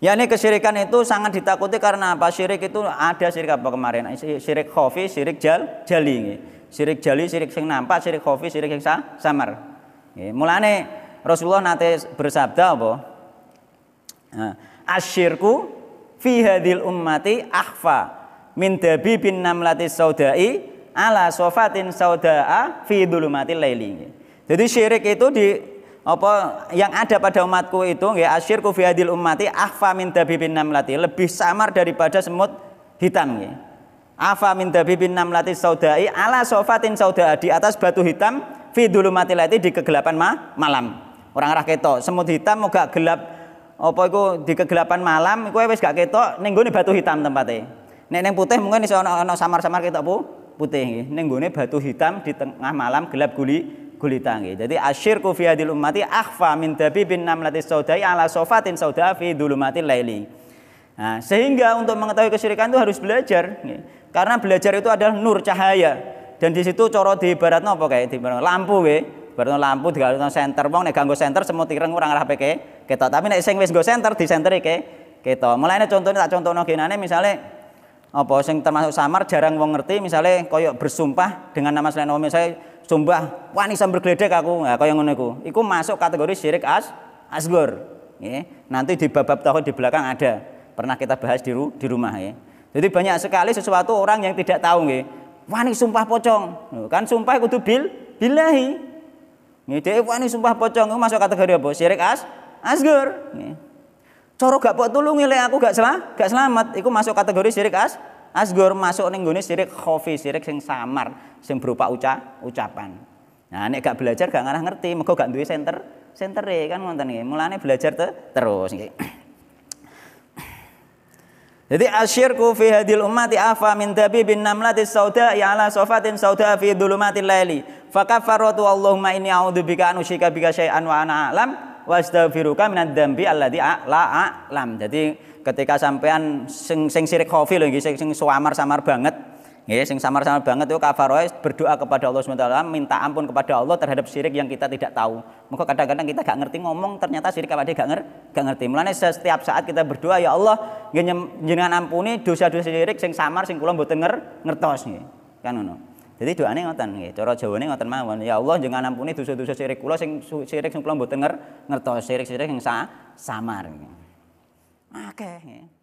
ya ini kesyirikan itu sangat ditakuti karena apa syirik itu ada syirik apa kemarin syirik khofi syirik jal jali ini, syirik jali syirik sing nampak syirik khofi syirik sing samar mulane Rasulullah nanti bersabda apa nah, asyirku fi hadil ummati akhfa min dabi bin namlati saudai ala sofatin saudaa fi dulumati laili. Jadi syirik itu di apa yang ada pada umatku itu ya asyirku fi hadil ummati ahfa min dabibin namlati lebih samar daripada semut hitam ya. afa min dabibin namlati saudai ala sofatin saudai di atas batu hitam fi dulumati lati di kegelapan ma malam orang arah ketok semut hitam mau gelap apa iku di kegelapan malam iku wis gak ketok ning gone batu hitam tempatnya nek ning putih mungkin iso ana samar-samar ketok bu putih nggih ning gone batu hitam di tengah malam gelap guli gulitangi. Jadi asyirku fi hadil ummati akhfa min bin namlati saudai ala sofatin sauda fi dulumati laili. Nah, sehingga untuk mengetahui kesyirikan itu harus belajar. Karena belajar itu adalah nur cahaya. Dan di situ coro di barat nopo kayak di barat lampu we. Barat lampu di barat center bong nih ganggu center semua ireng orang arah peke Kita Tapi nih sing wis go center di center kita. Mulai nih contohnya tak contoh genane misalnya apa sing termasuk samar jarang wong ngerti misalnya koyok bersumpah dengan nama selain Allah misalnya sumpah wani sambil gledek aku ya, kau yang iku ikut masuk kategori syirik as asgor ya. nanti di bab-bab tahun di belakang ada pernah kita bahas di, ru, di rumah ya jadi banyak sekali sesuatu orang yang tidak tahu ya. wani sumpah pocong kan sumpah tuh bil bilahi ya, dia wani sumpah pocong itu masuk kategori apa syirik as asgor ya. coro gak buat tulungi le aku gak selamat gak selamat itu masuk kategori syirik as Asgur masuk ning gone sirik khafi, sirik sing samar, sing berupa uca, ucapan. Nah, nek gak belajar gak ngarah ngerti, mergo gak duwe center, centere kan ngoten nggih. Mulane belajar te, terus nggih. Jadi asyirku fi hadil ummati afa min dabi bin namlati sauda ya ala sofatin sauda fi dhulumatil layli. Fakafaratu Allahumma inni a'udzubika an usyrika bika syai'an wa ana alam wastafiruka minad dambi alladzi la a'lam. Jadi ketika sampean sing sing sirik khofi lho sing, sing samar-samar banget Nggih, sing samar-samar banget itu kafaroe berdoa kepada Allah SWT, minta ampun kepada Allah terhadap syirik yang kita tidak tahu. Maka kadang-kadang kita gak ngerti ngomong, ternyata syirik apa dia gak, ngerti, gak ngerti. Mulane setiap saat kita berdoa, ya Allah, jenengan ampuni dosa-dosa syirik sing samar sing kula mboten ngertos nggih. Kan ngono. Jadi doane ngoten nggih, cara Jawane ngoten mawon. Ya Allah jangan ampuni dosa-dosa sirik kula sing sirik sing kula mboten ngertos, sirik-sirik sing sa, samar. Akeh nggih.